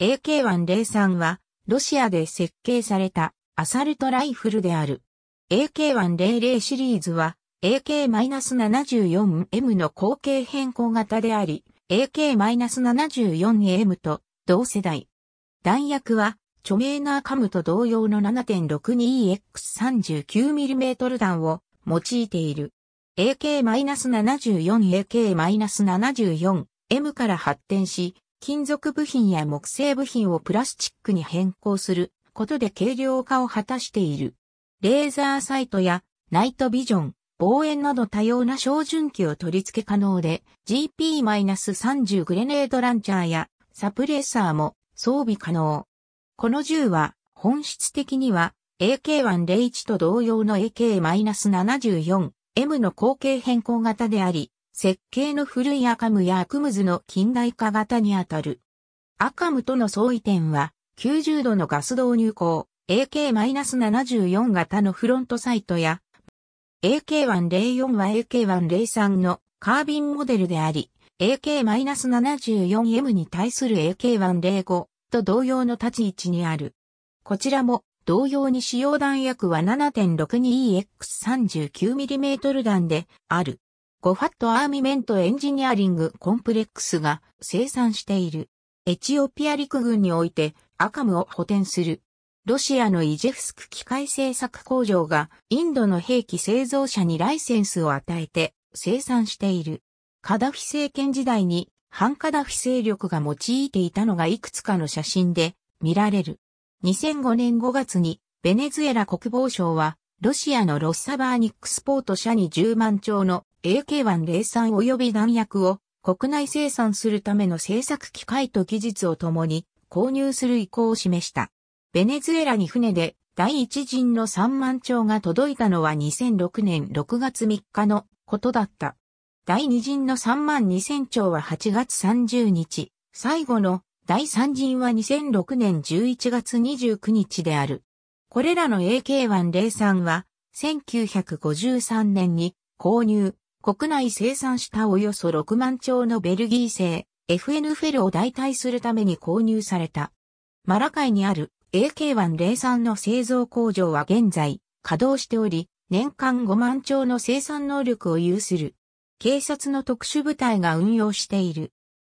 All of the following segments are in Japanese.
AK-103 は、ロシアで設計されたアサルトライフルである。AK-100 シリーズは、AK-74M の後継変更型であり、AK-74M と同世代。弾薬は、著名なアカムと同様の 7.62X39mm 弾を用いている。AK-74、AK-74M から発展し、金属部品や木製部品をプラスチックに変更することで軽量化を果たしている。レーザーサイトやナイトビジョン、望遠など多様な照準器を取り付け可能で GP-30 グレネードランチャーやサプレッサーも装備可能。この銃は本質的には AK101 と同様の AK-74M の後継変更型であり、設計の古いアカムやアクムズの近代化型にあたる。アカムとの相違点は、90度のガス導入口、AK-74 型のフロントサイトや、AK-104 は AK-103 のカービンモデルであり、AK-74M に対する AK-105 と同様の立ち位置にある。こちらも同様に使用弾薬は 7.62EX39mm 弾である。ゴファットアーミメントエンジニアリングコンプレックスが生産している。エチオピア陸軍においてアカムを補填する。ロシアのイジェフスク機械製作工場がインドの兵器製造者にライセンスを与えて生産している。カダフィ政権時代に反カダフィ勢力が用いていたのがいくつかの写真で見られる。2005年5月にベネズエラ国防省はロシアのロスサバーニックスポート社に10万丁の AK103 及び弾薬を国内生産するための製作機械と技術を共に購入する意向を示した。ベネズエラに船で第一陣の3万丁が届いたのは2006年6月3日のことだった。第二陣の3万2000丁は8月30日、最後の第三陣は2006年11月29日である。これらの AK103 は1953年に購入、国内生産したおよそ6万丁のベルギー製 FN フェルを代替するために購入された。マラカイにある AK103 の製造工場は現在稼働しており、年間5万丁の生産能力を有する。警察の特殊部隊が運用している。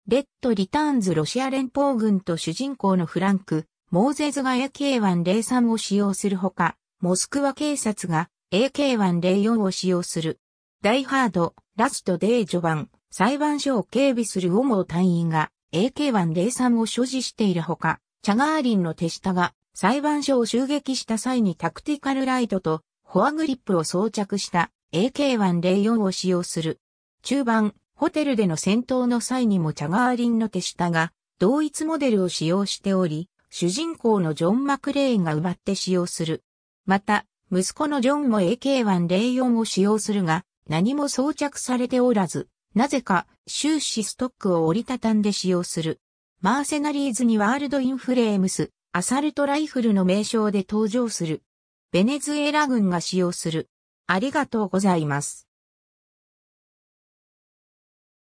レッドリターンズロシア連邦軍と主人公のフランク、モーゼズが AK103 を使用するほか、モスクワ警察が AK104 を使用する。ダイハード、ラストデー序盤、裁判所を警備するウォモー隊員が AK103 を所持しているほか、チャガーリンの手下が裁判所を襲撃した際にタクティカルライトとフォアグリップを装着した AK104 を使用する。中盤、ホテルでの戦闘の際にもチャガーリンの手下が同一モデルを使用しており、主人公のジョン・マクレーンが奪って使用する。また、息子のジョンも AK104 を使用するが、何も装着されておらず、なぜか終始ストックを折りたたんで使用する。マーセナリーズにワールドインフレームス、アサルトライフルの名称で登場する。ベネズエラ軍が使用する。ありがとうございます。